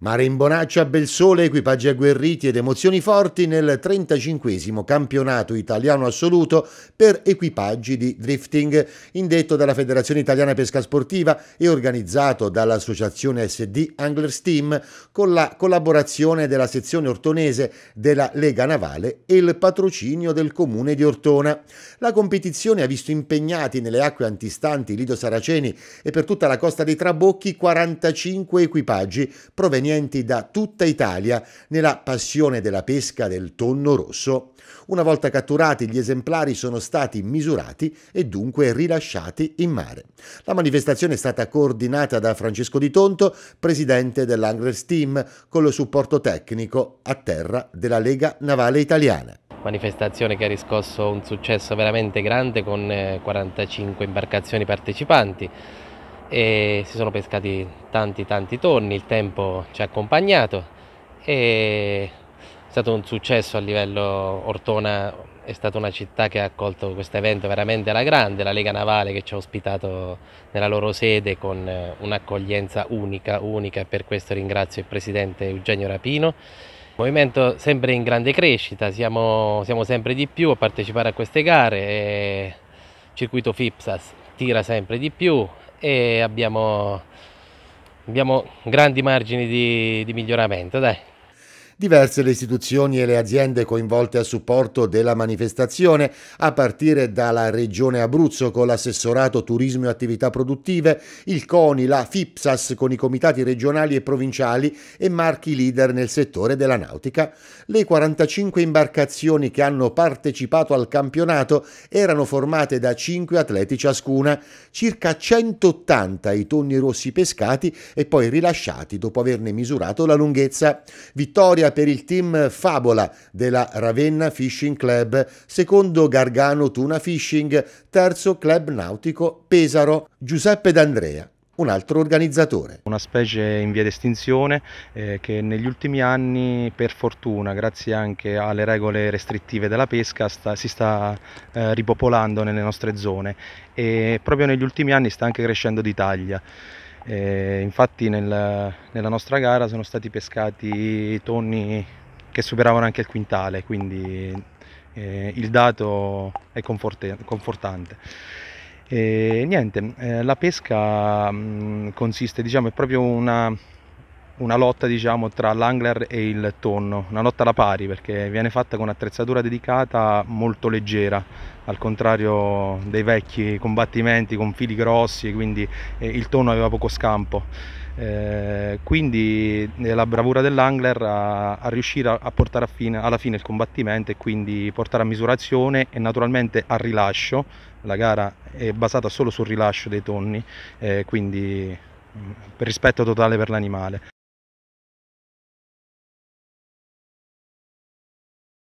Mare in bonaccia, bel sole, equipaggi agguerriti ed emozioni forti nel 35 campionato italiano assoluto per equipaggi di drifting, indetto dalla Federazione Italiana Pesca Sportiva e organizzato dall'associazione SD Anglers Team con la collaborazione della sezione ortonese della Lega Navale e il patrocinio del comune di Ortona. La competizione ha visto impegnati nelle acque antistanti Lido Saraceni e per tutta la costa dei Trabocchi 45 equipaggi provenienti provenienti da tutta Italia nella passione della pesca del tonno rosso. Una volta catturati gli esemplari sono stati misurati e dunque rilasciati in mare. La manifestazione è stata coordinata da Francesco Di Tonto, presidente dell'Angler Team, con lo supporto tecnico a terra della Lega Navale Italiana. Manifestazione che ha riscosso un successo veramente grande con 45 eh, imbarcazioni partecipanti e si sono pescati tanti tanti tonni, il tempo ci ha accompagnato e è stato un successo a livello Ortona è stata una città che ha accolto questo evento veramente alla grande, la Lega Navale che ci ha ospitato nella loro sede con eh, un'accoglienza unica, unica e per questo ringrazio il presidente Eugenio Rapino. Il movimento sempre in grande crescita, siamo, siamo sempre di più a partecipare a queste gare, il circuito FIPSAS tira sempre di più, e abbiamo, abbiamo grandi margini di, di miglioramento. Dai. Diverse le istituzioni e le aziende coinvolte a supporto della manifestazione, a partire dalla Regione Abruzzo con l'assessorato Turismo e Attività Produttive, il CONI, la FIPSAS con i comitati regionali e provinciali e marchi leader nel settore della nautica. Le 45 imbarcazioni che hanno partecipato al campionato erano formate da 5 atleti ciascuna, circa 180 i tonni rossi pescati e poi rilasciati dopo averne misurato la lunghezza. Vittoria sfida per il team Fabola della Ravenna Fishing Club, secondo Gargano Tuna Fishing, terzo Club Nautico Pesaro, Giuseppe D'Andrea un altro organizzatore. Una specie in via d'estinzione eh, che negli ultimi anni, per fortuna, grazie anche alle regole restrittive della pesca, sta, si sta eh, ripopolando nelle nostre zone e proprio negli ultimi anni sta anche crescendo di taglia. Eh, infatti nel, nella nostra gara sono stati pescati tonni che superavano anche il quintale, quindi eh, il dato è confortante. E, eh, niente, eh, la pesca mh, consiste, diciamo, è proprio una, una lotta diciamo, tra l'angler e il tonno, una lotta alla pari perché viene fatta con attrezzatura dedicata molto leggera, al contrario dei vecchi combattimenti con fili grossi, quindi eh, il tonno aveva poco scampo. Eh, quindi eh, la bravura dell'angler a, a riuscire a, a portare a fine, alla fine il combattimento e quindi portare a misurazione e naturalmente al rilascio, la gara è basata solo sul rilascio dei tonni, eh, quindi mm, rispetto totale per l'animale.